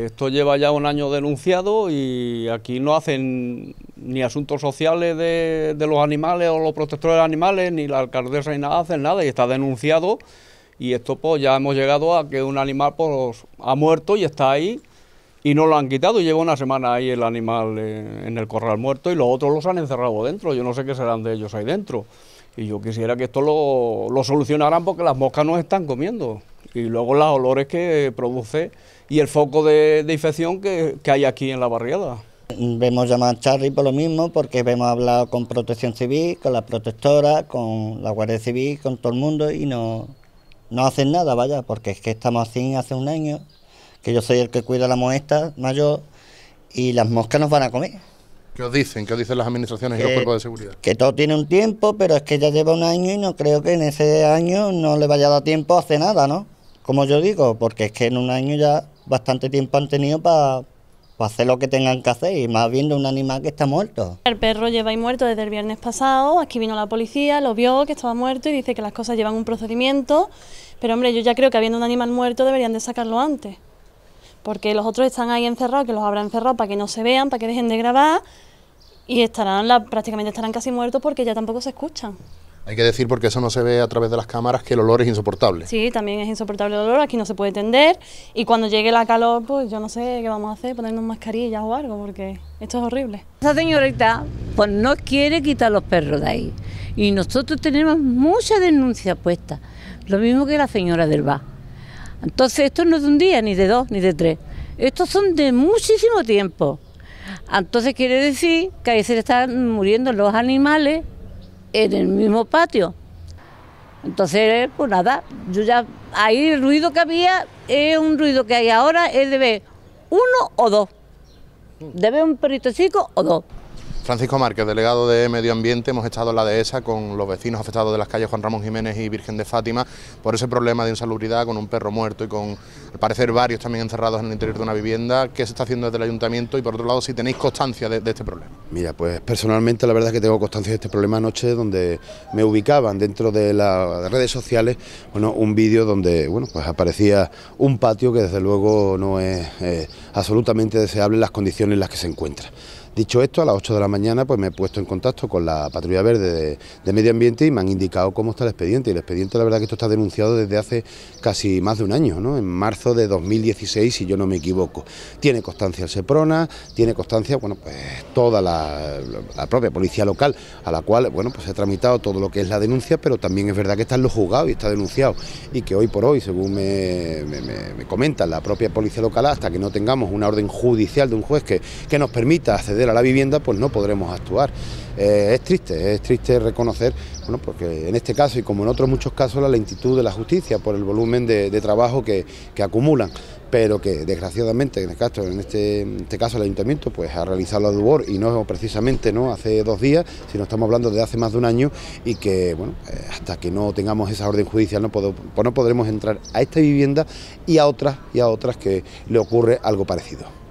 Esto lleva ya un año denunciado y aquí no hacen ni asuntos sociales de, los animales o los protectores de animales, ni la alcaldesa ni nada, hacen nada y está denunciado y esto pues ya hemos llegado a que un animal pues ha muerto y está ahí y no lo han quitado y lleva una semana ahí el animal eh, en, el corral muerto y los otros los han encerrado dentro, yo no sé qué serán de ellos ahí dentro y yo quisiera que esto lo, lo solucionaran porque las moscas nos están comiendo y luego los olores que produce y el foco de, infección que, hay aquí en la barriada. Vemos llamar a Charly por lo mismo, porque hemos hablado con Protección Civil, con la protectora, con la Guardia Civil, con todo el mundo y no, no hacen nada, vaya, porque es que estamos así hace un año, que yo soy el que cuida la muestra mayor y las moscas nos van a comer. ¿Qué os dicen? ¿Qué os dicen las administraciones y los cuerpos de seguridad? Que todo tiene un tiempo, pero es que ya lleva un año y no creo que en ese año no le vaya a dar tiempo a hacer nada, ¿no? como yo digo, porque es que en un año ya bastante tiempo han tenido para hacer lo que tengan que hacer y más viendo un animal que está muerto. El perro lleva ahí muerto desde el viernes pasado, aquí vino la policía, lo vio que estaba muerto y dice que las cosas llevan un procedimiento, pero hombre, yo ya creo que habiendo un animal muerto deberían de sacarlo antes, porque los otros están ahí encerrados, que los habrán encerrado para que no se vean, para que dejen de grabar y estarán prácticamente estarán casi muertos porque ya tampoco se escuchan. Hay que decir, porque eso no se ve a través de las cámaras, que el olor es insoportable. Sí, también es insoportable el olor, aquí no se puede tender y cuando llegue la calor, pues yo no sé qué vamos a hacer, ponernos mascarillas o algo, porque esto es horrible. Esa señorita, pues no quiere quitar los perros de ahí y nosotros tenemos muchas denuncias puestas, lo mismo que la señora del bar. Entonces esto no es de un día, ni de dos, ni de tres, estos son de muchísimo tiempo. Entonces quiere decir que ahí se le están muriendo los animales en el mismo patio. Entonces, pues nada, yo ya, ahí el ruido que había es un ruido que hay ahora, es de ver uno o dos, de ver un perrito chico o dos. Francisco Márquez, delegado de Medio Ambiente, hemos estado en la dehesa con los vecinos afectados de las calles Juan Ramón Jiménez y Virgen de Fátima por ese problema de insalubridad con un perro muerto y con, al parecer, varios también encerrados en el interior de una vivienda. ¿Qué se está haciendo desde el ayuntamiento y, por otro lado, si tenéis constancia de, este problema? Mira, pues personalmente la verdad es que tengo constancia de este problema anoche donde me ubicaban dentro de las redes sociales bueno, un vídeo donde bueno, pues aparecía un patio que desde luego no es eh, absolutamente deseable las condiciones en las que se encuentra. Dicho esto, a las 8 de la mañana pues me he puesto en contacto con la Patrulla Verde de, Medio Ambiente y me han indicado cómo está el expediente. Y el expediente, la verdad que esto está denunciado desde hace casi más de un año, en marzo de 2016, si yo no me equivoco. Tiene constancia el SEPRONA, tiene constancia bueno, pues, toda la, propia policía local, a la cual bueno, pues, se ha tramitado todo lo que es la denuncia, pero también es verdad que está en los juzgados y está denunciado. Y que hoy por hoy, según me, me, la propia policía local, hasta que no tengamos una orden judicial de un juez que, que nos permita acceder a la vivienda, pues no podremos actuar. Eh, es triste, es triste reconocer, bueno, porque en este caso y como en otros muchos casos, la lentitud de la justicia por el volumen de, trabajo que, que, acumulan, pero que desgraciadamente este este, en, este, caso el ayuntamiento pues ha realizado la labor y no precisamente no hace dos días, sino estamos hablando de hace más de un año y que bueno, eh, hasta que no tengamos esa orden judicial no, pues no podremos entrar a esta vivienda y a otras y a otras que le ocurre algo parecido.